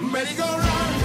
merry go run.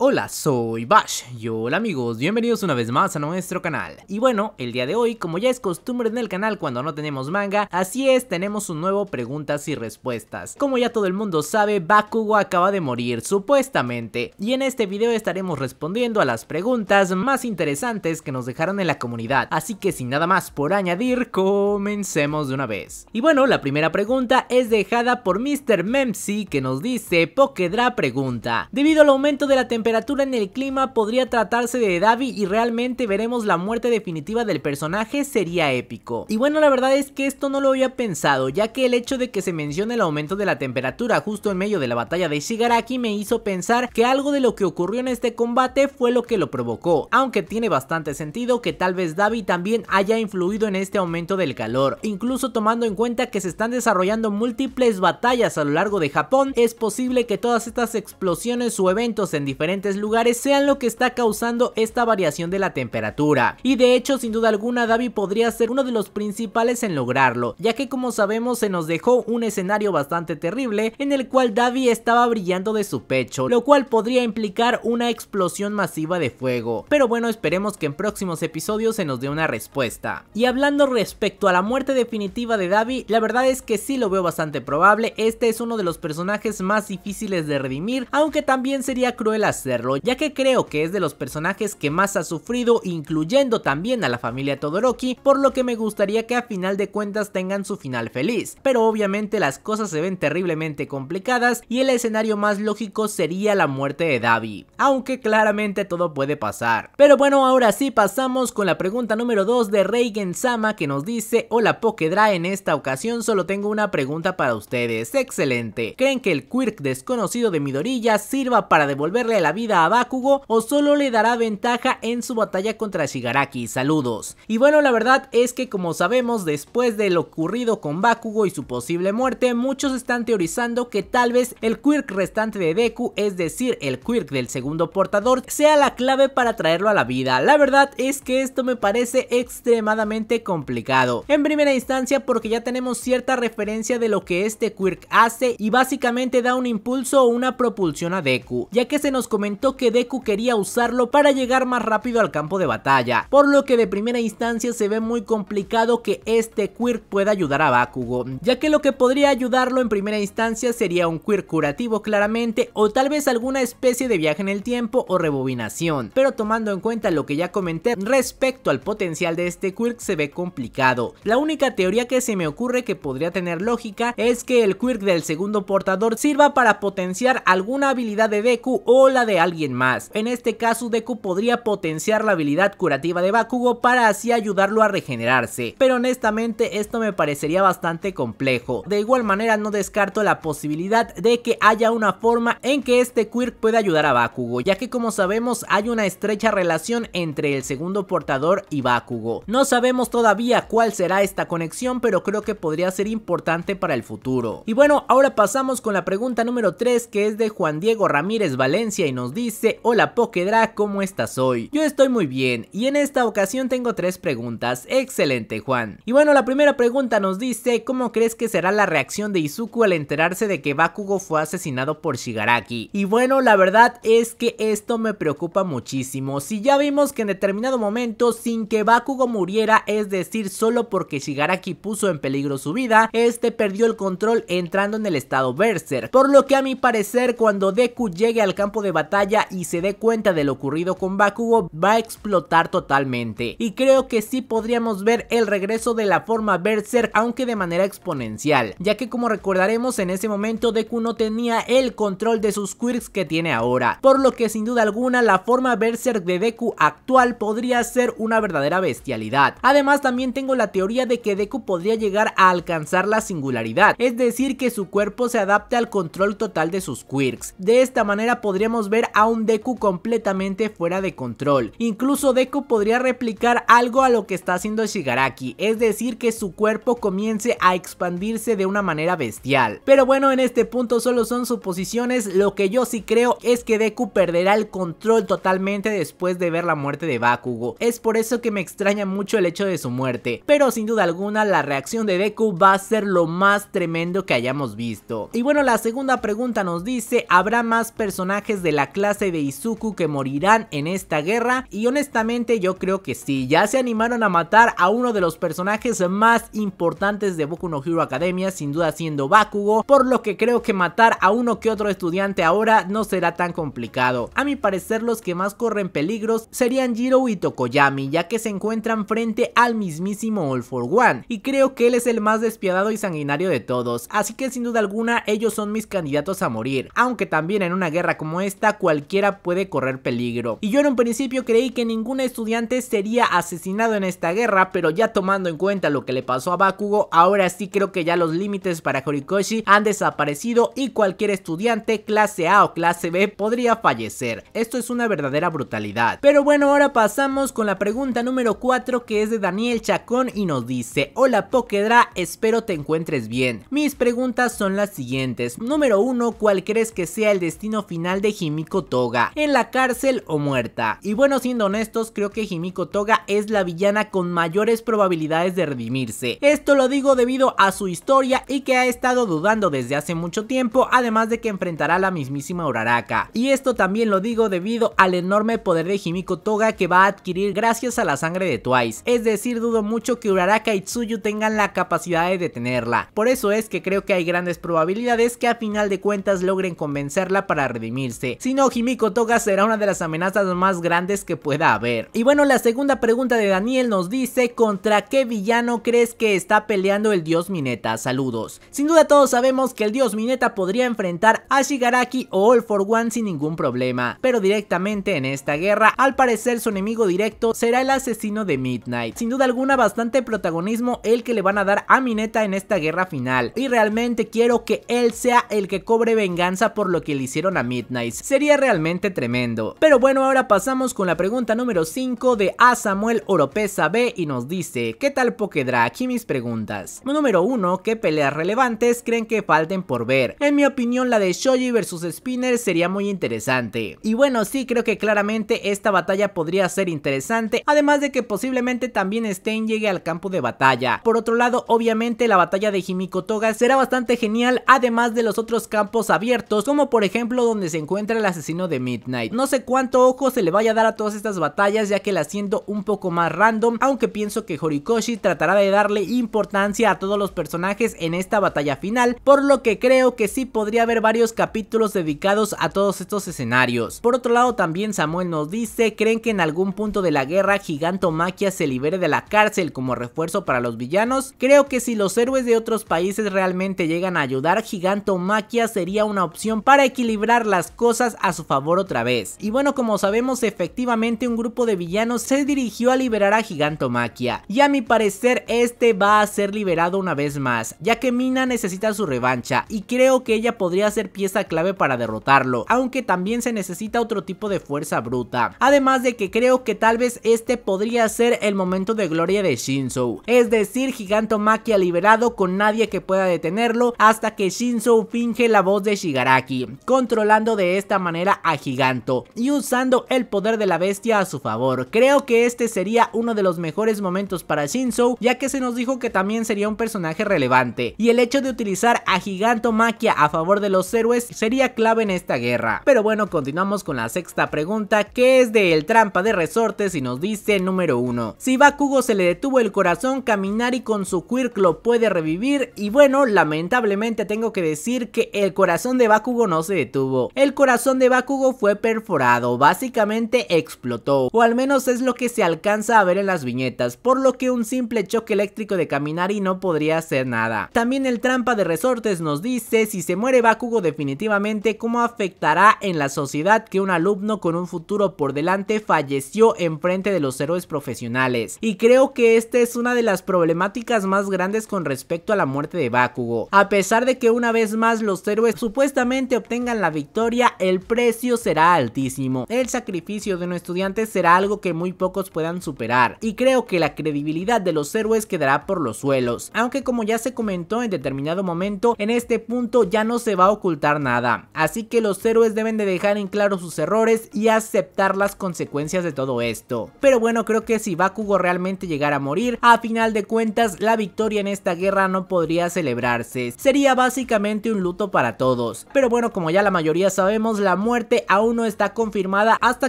Hola, soy Bash y hola amigos, bienvenidos una vez más a nuestro canal. Y bueno, el día de hoy, como ya es costumbre en el canal cuando no tenemos manga, así es, tenemos un nuevo preguntas y respuestas. Como ya todo el mundo sabe, Bakugo acaba de morir, supuestamente, y en este video estaremos respondiendo a las preguntas más interesantes que nos dejaron en la comunidad. Así que sin nada más por añadir, comencemos de una vez. Y bueno, la primera pregunta es dejada por Mr. Memsi que nos dice, Pokedra pregunta, debido al aumento de la temperatura temperatura en el clima podría tratarse de Davi y realmente veremos la muerte definitiva del personaje sería épico. Y bueno la verdad es que esto no lo había pensado ya que el hecho de que se mencione el aumento de la temperatura justo en medio de la batalla de Shigaraki me hizo pensar que algo de lo que ocurrió en este combate fue lo que lo provocó, aunque tiene bastante sentido que tal vez Davi también haya influido en este aumento del calor, incluso tomando en cuenta que se están desarrollando múltiples batallas a lo largo de Japón, es posible que todas estas explosiones o eventos en diferentes lugares sean lo que está causando esta variación de la temperatura. Y de hecho, sin duda alguna, Davi podría ser uno de los principales en lograrlo, ya que como sabemos se nos dejó un escenario bastante terrible en el cual Davi estaba brillando de su pecho, lo cual podría implicar una explosión masiva de fuego. Pero bueno, esperemos que en próximos episodios se nos dé una respuesta. Y hablando respecto a la muerte definitiva de Davi, la verdad es que sí lo veo bastante probable, este es uno de los personajes más difíciles de redimir, aunque también sería cruel hacer ya que creo que es de los personajes que más ha sufrido, incluyendo también a la familia Todoroki, por lo que me gustaría que a final de cuentas tengan su final feliz, pero obviamente las cosas se ven terriblemente complicadas y el escenario más lógico sería la muerte de Davi, aunque claramente todo puede pasar. Pero bueno, ahora sí pasamos con la pregunta número 2 de Reigen Sama que nos dice, hola Pokedra, en esta ocasión solo tengo una pregunta para ustedes, excelente, ¿creen que el quirk desconocido de Midorilla sirva para devolverle a la vida a Bakugo o solo le dará ventaja en su batalla contra Shigaraki. Saludos. Y bueno, la verdad es que como sabemos, después de lo ocurrido con Bakugo y su posible muerte, muchos están teorizando que tal vez el quirk restante de Deku, es decir, el quirk del segundo portador, sea la clave para traerlo a la vida. La verdad es que esto me parece extremadamente complicado. En primera instancia porque ya tenemos cierta referencia de lo que este quirk hace y básicamente da un impulso o una propulsión a Deku, ya que se nos comenta que Deku quería usarlo para llegar más rápido al campo de batalla, por lo que de primera instancia se ve muy complicado que este Quirk pueda ayudar a Bakugo, ya que lo que podría ayudarlo en primera instancia sería un Quirk curativo claramente o tal vez alguna especie de viaje en el tiempo o rebobinación, pero tomando en cuenta lo que ya comenté respecto al potencial de este Quirk se ve complicado. La única teoría que se me ocurre que podría tener lógica es que el Quirk del segundo portador sirva para potenciar alguna habilidad de Deku o la de alguien más. En este caso, Deku podría potenciar la habilidad curativa de Bakugo para así ayudarlo a regenerarse, pero honestamente esto me parecería bastante complejo. De igual manera no descarto la posibilidad de que haya una forma en que este Quirk pueda ayudar a Bakugo, ya que como sabemos hay una estrecha relación entre el segundo portador y Bakugo. No sabemos todavía cuál será esta conexión, pero creo que podría ser importante para el futuro. Y bueno, ahora pasamos con la pregunta número 3 que es de Juan Diego Ramírez Valencia y nos dice, hola Pokedra, ¿cómo estás hoy? Yo estoy muy bien y en esta ocasión tengo tres preguntas, excelente Juan. Y bueno, la primera pregunta nos dice, ¿cómo crees que será la reacción de Izuku al enterarse de que Bakugo fue asesinado por Shigaraki? Y bueno, la verdad es que esto me preocupa muchísimo, si ya vimos que en determinado momento sin que Bakugo muriera, es decir, solo porque Shigaraki puso en peligro su vida, este perdió el control entrando en el estado Berser. por lo que a mi parecer cuando Deku llegue al campo de batalla y se dé cuenta de lo ocurrido con Bakugo va a explotar totalmente y creo que sí podríamos ver el regreso de la forma Berserk aunque de manera exponencial ya que como recordaremos en ese momento Deku no tenía el control de sus quirks que tiene ahora por lo que sin duda alguna la forma Berserk de Deku actual podría ser una verdadera bestialidad además también tengo la teoría de que Deku podría llegar a alcanzar la singularidad es decir que su cuerpo se adapte al control total de sus quirks de esta manera podríamos ver a un Deku completamente fuera de control. Incluso Deku podría replicar algo a lo que está haciendo Shigaraki, es decir que su cuerpo comience a expandirse de una manera bestial. Pero bueno, en este punto solo son suposiciones, lo que yo sí creo es que Deku perderá el control totalmente después de ver la muerte de Bakugo. Es por eso que me extraña mucho el hecho de su muerte, pero sin duda alguna la reacción de Deku va a ser lo más tremendo que hayamos visto. Y bueno, la segunda pregunta nos dice, ¿habrá más personajes de la clase de Izuku que morirán en esta guerra y honestamente yo creo que sí, ya se animaron a matar a uno de los personajes más importantes de Boku no Hero Academia, sin duda siendo Bakugo, por lo que creo que matar a uno que otro estudiante ahora no será tan complicado. A mi parecer los que más corren peligros serían Jiro y Tokoyami, ya que se encuentran frente al mismísimo All For One, y creo que él es el más despiadado y sanguinario de todos, así que sin duda alguna ellos son mis candidatos a morir, aunque también en una guerra como esta cualquiera puede correr peligro. Y yo en un principio creí que ningún estudiante sería asesinado en esta guerra, pero ya tomando en cuenta lo que le pasó a Bakugo, ahora sí creo que ya los límites para Horikoshi han desaparecido y cualquier estudiante clase A o clase B podría fallecer. Esto es una verdadera brutalidad. Pero bueno, ahora pasamos con la pregunta número 4 que es de Daniel Chacón y nos dice, hola Pokedra, espero te encuentres bien. Mis preguntas son las siguientes. Número 1, ¿cuál crees que sea el destino final de Himiko Kotoga en la cárcel o muerta. Y bueno, siendo honestos, creo que Himiko Toga es la villana con mayores probabilidades de redimirse. Esto lo digo debido a su historia y que ha estado dudando desde hace mucho tiempo, además de que enfrentará a la mismísima Uraraka. Y esto también lo digo debido al enorme poder de Himiko Toga que va a adquirir gracias a la sangre de Twice. Es decir, dudo mucho que Uraraka y Tsuyu tengan la capacidad de detenerla. Por eso es que creo que hay grandes probabilidades que a final de cuentas logren convencerla para redimirse. Sin no Himiko Toga será una de las amenazas más grandes que pueda haber. Y bueno, la segunda pregunta de Daniel nos dice, ¿contra qué villano crees que está peleando el dios Mineta? Saludos. Sin duda todos sabemos que el dios Mineta podría enfrentar a Shigaraki o All for One sin ningún problema, pero directamente en esta guerra, al parecer su enemigo directo será el asesino de Midnight. Sin duda alguna bastante protagonismo el que le van a dar a Mineta en esta guerra final, y realmente quiero que él sea el que cobre venganza por lo que le hicieron a Midnight. Sería realmente tremendo. Pero bueno, ahora pasamos con la pregunta número 5 de A. Samuel Oropesa B y nos dice, ¿qué tal Pokedra? Aquí mis preguntas. Número 1, ¿qué peleas relevantes creen que falten por ver? En mi opinión, la de Shoji versus Spinner sería muy interesante. Y bueno, sí, creo que claramente esta batalla podría ser interesante, además de que posiblemente también Stein llegue al campo de batalla. Por otro lado, obviamente la batalla de Himiko Toga será bastante genial, además de los otros campos abiertos, como por ejemplo donde se encuentra la asesino de Midnight. No sé cuánto ojo se le vaya a dar a todas estas batallas ya que las siento un poco más random, aunque pienso que Horikoshi tratará de darle importancia a todos los personajes en esta batalla final, por lo que creo que sí podría haber varios capítulos dedicados a todos estos escenarios. Por otro lado también Samuel nos dice, ¿creen que en algún punto de la guerra giganto maquia se libere de la cárcel como refuerzo para los villanos? Creo que si los héroes de otros países realmente llegan a ayudar, giganto maquia sería una opción para equilibrar las cosas a su favor otra vez. Y bueno, como sabemos, efectivamente un grupo de villanos se dirigió a liberar a Gigantomaquia. Y a mi parecer, este va a ser liberado una vez más, ya que Mina necesita su revancha y creo que ella podría ser pieza clave para derrotarlo, aunque también se necesita otro tipo de fuerza bruta. Además de que creo que tal vez este podría ser el momento de gloria de Shinzo, es decir, Gigantomaquia liberado con nadie que pueda detenerlo hasta que Shinzo finge la voz de Shigaraki, controlando de esta manera manera a Giganto y usando el poder de la bestia a su favor. Creo que este sería uno de los mejores momentos para Shinzo ya que se nos dijo que también sería un personaje relevante y el hecho de utilizar a Giganto Maquia a favor de los héroes sería clave en esta guerra. Pero bueno, continuamos con la sexta pregunta que es de El Trampa de Resortes y nos dice número 1. Si Bakugo se le detuvo el corazón, y con su Quirk lo puede revivir y bueno, lamentablemente tengo que decir que el corazón de Bakugo no se detuvo. El corazón de Bakugo fue perforado, básicamente explotó, o al menos es lo que se alcanza a ver en las viñetas, por lo que un simple choque eléctrico de caminar y no podría hacer nada. También el trampa de resortes nos dice si se muere Bakugo definitivamente cómo afectará en la sociedad que un alumno con un futuro por delante falleció en frente de los héroes profesionales. Y creo que esta es una de las problemáticas más grandes con respecto a la muerte de Bakugo. A pesar de que una vez más los héroes supuestamente obtengan la victoria, el precio será altísimo. El sacrificio de un estudiante será algo que muy pocos puedan superar y creo que la credibilidad de los héroes quedará por los suelos, aunque como ya se comentó en determinado momento, en este punto ya no se va a ocultar nada, así que los héroes deben de dejar en claro sus errores y aceptar las consecuencias de todo esto. Pero bueno, creo que si Bakugo realmente llegara a morir, a final de cuentas la victoria en esta guerra no podría celebrarse, sería básicamente un luto para todos, pero bueno como ya la mayoría sabemos la muerte aún no está confirmada hasta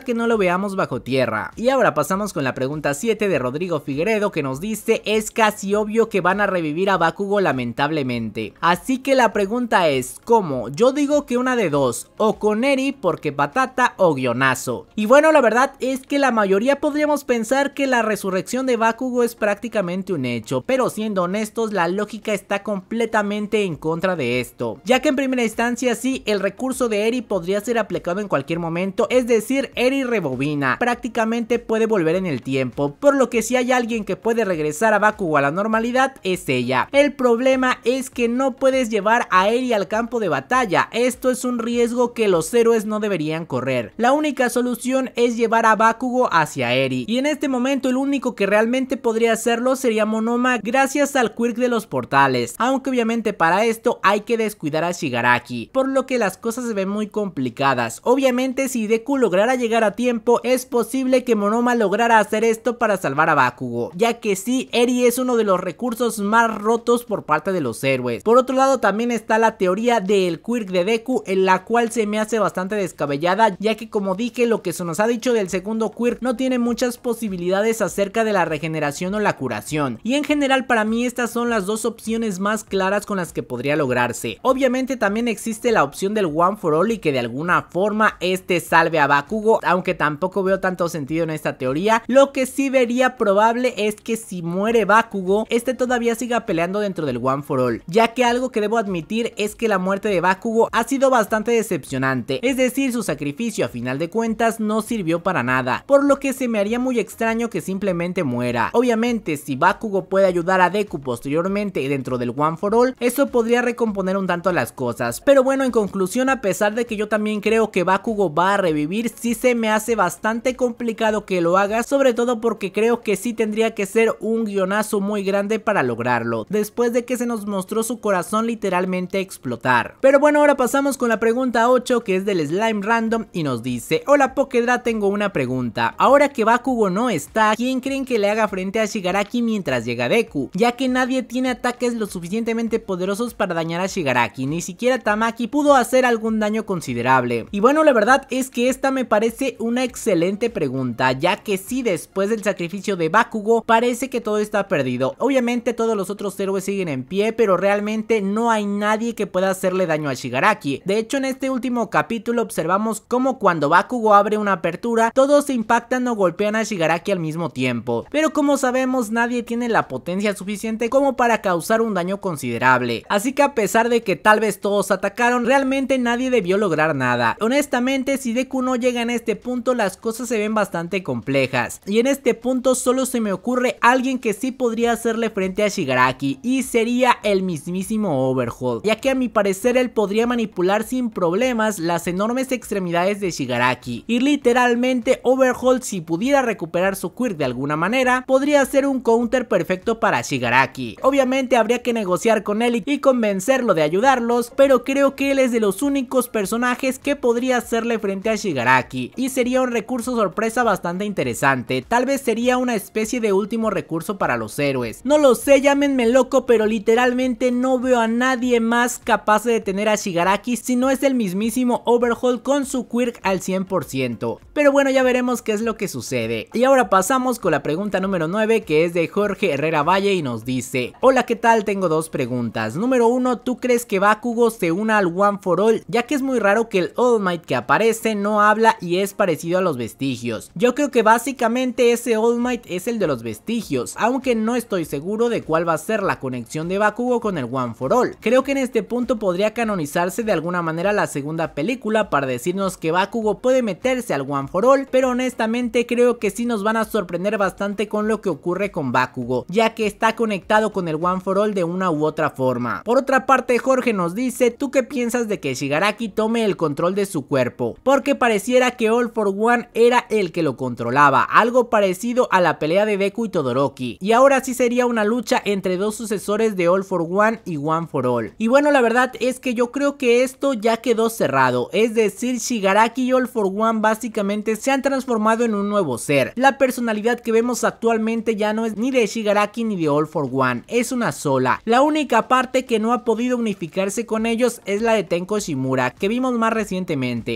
que no lo veamos bajo tierra. Y ahora pasamos con la pregunta 7 de Rodrigo Figueredo que nos dice, es casi obvio que van a revivir a Bakugo lamentablemente. Así que la pregunta es, ¿cómo? Yo digo que una de dos, o con Eri porque patata o guionazo. Y bueno, la verdad es que la mayoría podríamos pensar que la resurrección de Bakugo es prácticamente un hecho, pero siendo honestos la lógica está completamente en contra de esto, ya que en primera instancia sí, el recurso de Eri podría ser aplicado en cualquier momento, es decir, Eri rebobina, prácticamente puede volver en el tiempo, por lo que si hay alguien que puede regresar a Bakugo a la normalidad es ella. El problema es que no puedes llevar a Eri al campo de batalla, esto es un riesgo que los héroes no deberían correr. La única solución es llevar a Bakugo hacia Eri, y en este momento el único que realmente podría hacerlo sería Monoma gracias al quirk de los portales, aunque obviamente para esto hay que descuidar a Shigaraki, por lo que las cosas se ven muy complicadas Obviamente si Deku lograra llegar a tiempo es posible que Monoma lograra hacer esto para salvar a Bakugo, ya que sí, Eri es uno de los recursos más rotos por parte de los héroes. Por otro lado también está la teoría del quirk de Deku, en la cual se me hace bastante descabellada, ya que como dije lo que se nos ha dicho del segundo quirk no tiene muchas posibilidades acerca de la regeneración o la curación, y en general para mí estas son las dos opciones más claras con las que podría lograrse. Obviamente también existe la opción del One for All y que de alguna forma este salve a Bakugo, aunque tampoco veo tanto sentido en esta teoría. Lo que sí vería probable es que si muere Bakugo, este todavía siga peleando dentro del One for All, ya que algo que debo admitir es que la muerte de Bakugo ha sido bastante decepcionante, es decir, su sacrificio a final de cuentas no sirvió para nada, por lo que se me haría muy extraño que simplemente muera. Obviamente, si Bakugo puede ayudar a Deku posteriormente dentro del One for All, eso podría recomponer un tanto las cosas. Pero bueno, en conclusión, a pesar de que yo también creo que Bakugo va a revivir, sí se me hace bastante complicado que lo haga, sobre todo porque creo que sí tendría que ser un guionazo muy grande para lograrlo, después de que se nos mostró su corazón literalmente explotar. Pero bueno, ahora pasamos con la pregunta 8 que es del slime random y nos dice, hola Pokedra, tengo una pregunta, ahora que Bakugo no está, ¿quién creen que le haga frente a Shigaraki mientras llega Deku? Ya que nadie tiene ataques lo suficientemente poderosos para dañar a Shigaraki, ni siquiera Tamaki pudo hacer algún daño considerable y bueno, la verdad es que esta me parece una excelente pregunta, ya que si después del sacrificio de Bakugo parece que todo está perdido. Obviamente todos los otros héroes siguen en pie, pero realmente no hay nadie que pueda hacerle daño a Shigaraki. De hecho, en este último capítulo observamos cómo cuando Bakugo abre una apertura, todos se impactan o golpean a Shigaraki al mismo tiempo. Pero como sabemos, nadie tiene la potencia suficiente como para causar un daño considerable. Así que a pesar de que tal vez todos atacaron, realmente nadie debió lograr nada. Honestamente, si Deku no llega en este punto, las cosas se ven bastante complejas. Y en este punto solo se me ocurre alguien que sí podría hacerle frente a Shigaraki y sería el mismísimo Overhaul, ya que a mi parecer él podría manipular sin problemas las enormes extremidades de Shigaraki. Y literalmente Overhaul si pudiera recuperar su quirk de alguna manera, podría ser un counter perfecto para Shigaraki. Obviamente habría que negociar con él y convencerlo de ayudarlos, pero creo que él es de los únicos personajes que podría hacerle frente a Shigaraki y sería un recurso sorpresa bastante interesante, tal vez sería una especie de último recurso para los héroes. No lo sé, llámenme loco, pero literalmente no veo a nadie más capaz de detener a Shigaraki si no es el mismísimo Overhaul con su quirk al 100%. Pero bueno, ya veremos qué es lo que sucede. Y ahora pasamos con la pregunta número 9 que es de Jorge Herrera Valle y nos dice, hola, ¿qué tal? Tengo dos preguntas. Número 1, ¿tú crees que Bakugo se una al One for All? Ya que es muy raro que el All Might que aparece no habla y es parecido a los vestigios. Yo creo que básicamente ese All Might es el de los vestigios, aunque no estoy seguro de cuál va a ser la conexión de Bakugo con el One for All. Creo que en este punto podría canonizarse de alguna manera la segunda película para decirnos que Bakugo puede meterse al One for All, pero honestamente creo que sí nos van a sorprender bastante con lo que ocurre con Bakugo, ya que está conectado con el One for All de una u otra forma. Por otra parte, Jorge nos dice, ¿tú qué piensas de que Shigaraki tome el control de su cuerpo, porque pareciera que All for One era el que lo controlaba, algo parecido a la pelea de Deku y Todoroki, y ahora sí sería una lucha entre dos sucesores de All for One y One for All. Y bueno, la verdad es que yo creo que esto ya quedó cerrado, es decir, Shigaraki y All for One básicamente se han transformado en un nuevo ser. La personalidad que vemos actualmente ya no es ni de Shigaraki ni de All for One, es una sola. La única parte que no ha podido unificarse con ellos es la de Tenko Shimura, que vimos más recientemente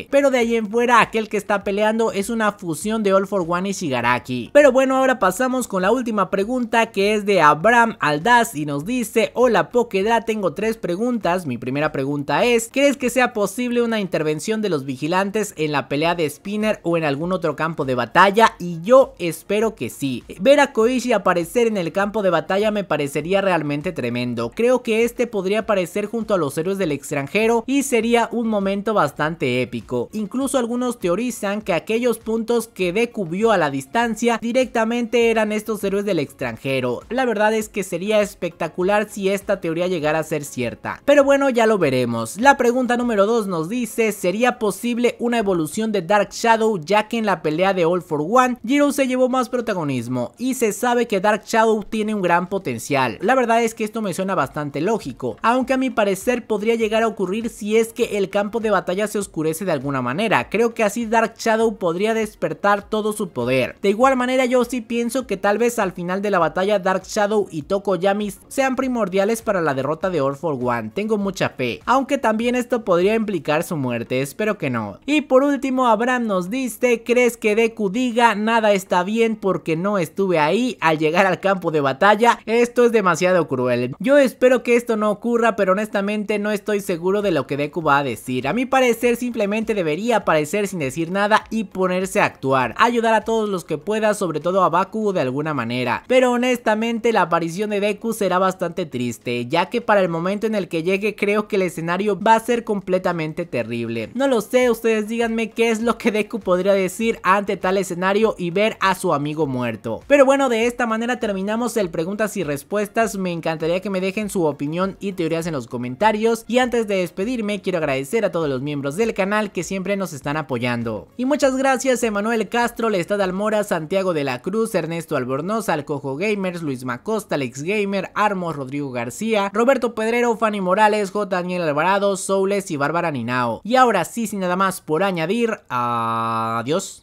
pero de ahí en fuera aquel que está peleando es una fusión de All For One y Shigaraki. Pero bueno, ahora pasamos con la última pregunta que es de Abraham Aldaz y nos dice, hola Pokedra, tengo tres preguntas, mi primera pregunta es, ¿crees que sea posible una intervención de los vigilantes en la pelea de Spinner o en algún otro campo de batalla? Y yo espero que sí. Ver a Koichi aparecer en el campo de batalla me parecería realmente tremendo, creo que este podría aparecer junto a los héroes del extranjero y sería un momento bastante épico. Incluso algunos teorizan que aquellos puntos que Deku a la distancia directamente eran estos héroes del extranjero. La verdad es que sería espectacular si esta teoría llegara a ser cierta. Pero bueno, ya lo veremos. La pregunta número 2 nos dice, ¿sería posible una evolución de Dark Shadow ya que en la pelea de All for One, Jiro se llevó más protagonismo y se sabe que Dark Shadow tiene un gran potencial? La verdad es que esto me suena bastante lógico, aunque a mi parecer podría llegar a ocurrir si es que el campo de batalla se oscurece de alguna manera. Creo que así Dark Shadow podría despertar todo su poder. De igual manera yo sí pienso que tal vez al final de la batalla Dark Shadow y Tokoyamis sean primordiales para la derrota de All for One. Tengo mucha fe. Aunque también esto podría implicar su muerte. Espero que no. Y por último Abraham nos dice, ¿crees que Deku diga nada está bien porque no estuve ahí al llegar al campo de batalla? Esto es demasiado cruel. Yo espero que esto no ocurra pero honestamente no estoy seguro de lo que Deku va a decir. A mi parece simplemente debería aparecer sin decir nada y ponerse a actuar, ayudar a todos los que pueda, sobre todo a Baku de alguna manera. Pero honestamente la aparición de Deku será bastante triste, ya que para el momento en el que llegue creo que el escenario va a ser completamente terrible. No lo sé, ustedes díganme qué es lo que Deku podría decir ante tal escenario y ver a su amigo muerto. Pero bueno, de esta manera terminamos el preguntas y respuestas, me encantaría que me dejen su opinión y teorías en los comentarios y antes de despedirme quiero agradecer a todos los miembros del canal que siempre nos están apoyando. Y muchas gracias Emanuel Castro, Lestad Almora, Santiago de la Cruz, Ernesto Albornoz, Alcojo Gamers, Luis Macosta, Alex Gamer, Armos, Rodrigo García, Roberto Pedrero, Fanny Morales, J. Daniel Alvarado, Soules y Bárbara Ninao. Y ahora sí, sin nada más por añadir, adiós.